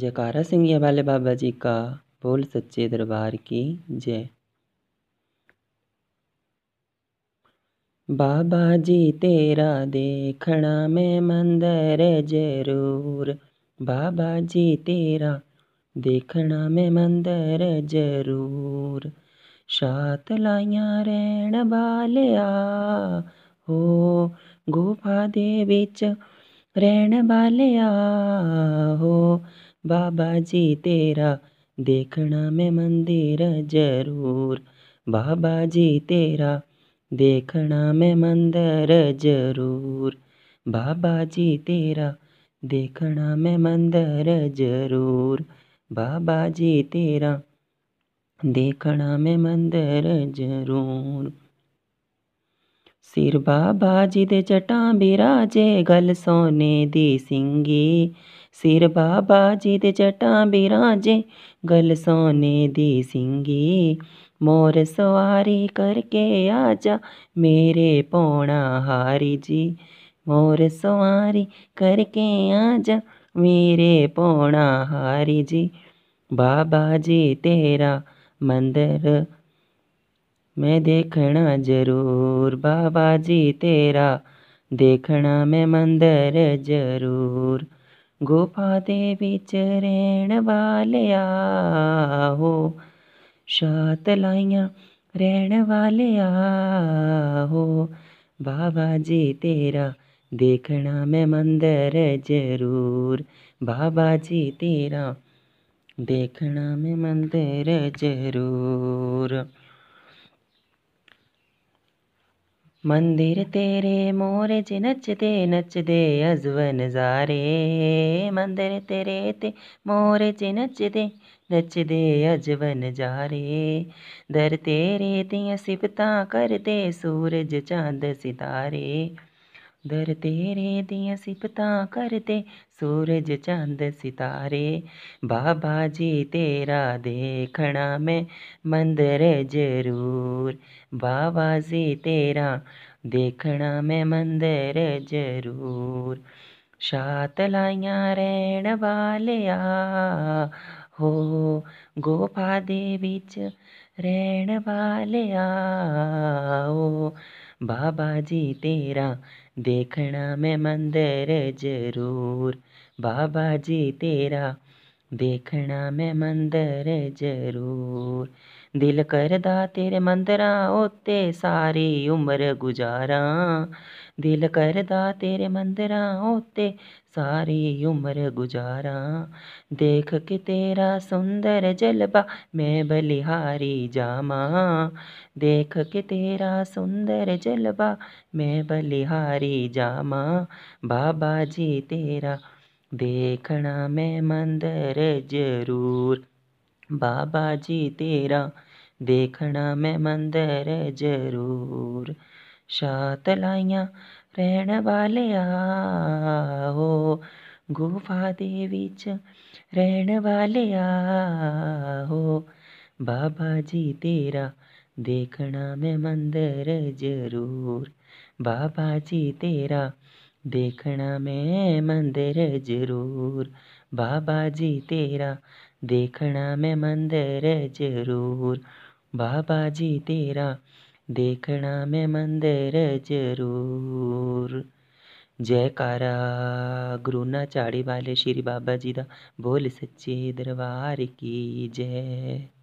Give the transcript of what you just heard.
जयकारा सिंगिया वाले बाबा जी का बोल सच्चे दरबार की जय बाबा जी तेरा देखना मैं मंदिर जरूर बाबा जी तेरा देखना मैं मंदिर जरूर सात लाइया रैन बालिया हो गुफा दे बिच रैन बालिया हो बाबा जी तेरा देखना मैं मंदिर जरूर बाबा जी तेरा देखना मैं मंदिर जरूर बाबा जी तेरा देखना मैं मंदिर जरूर बाबा जी तेरा देखना मैं मंदिर जरूर सिर बाबा जी दे बिराजे गल सोने दी सिंगी सिर बाबा जी दे जटां बिराजे गल सोने दी सिंगी मोर सवारी करके आजा मेरे पौना हारी जी मोर सवारी करके आजा मेरे पौना हारी जी बाबा जी तेरा मंदिर मैं देखना जरूर बाबा जी तेरा देखना मैं मंदर जरूर गुफा दे बिच रैन वालेआ हो छात लाइयां रैन वाले हो बाबा जी तेरा देखना मैं मंदर जरूर बाबा जी तेरा देखना मैं मंदिर जरूर मंदिर तेरे च नचते नचते अजवन नजारे मंदिर तेरे ते च नचते नचते अजवन नजारे दर तेरे दिया सिफत करते सूरज चंद सितारे दर तेरे दियाँ सिपता करते सूरज चंद सितारे बाबा जी तेरा देखना मैं मंदिर जरूर बाबा जी तेरा देखना मैं मंदिर जरूर लाइया रहन वाले हो गोफा दे रैन रहन वाले बाबा जी तेरा देखना मैं मंदिर जरूर बाबा जी तेरा देखना मैं मंदर जरूर दिल करदा तेरे मंदरा उत्ते सारी उम्र गुजारा दिल करदा तेरे मंदरा उत्ते सारी उम्र गुजारा देख के तेरा सुंदर जलबा मैं बलिहारी जामा देख के तेरा सुंदर जलबा मैं बलिहारी जामा बाबा जी तेरा देखना मैं मंदर जरूर बाबा जी तेरा देखना मैं मंदर जरूर लाइया रहन वाले आओ गुफा दे बिच रहन वाले आओ बाबा जी तेरा देखना मैं मंदर जरूर बाबा जी तेरा देखना मैं मंदिर जरूर बाबा जी तेरा देखना मैं मंदिर जरूर बाबा जी तेरा देखना मैं मंदिर जरूर जयकारा गुरु ना चाड़ी वाले श्री बाबा जी दा बोल सच्चे दरबार की जय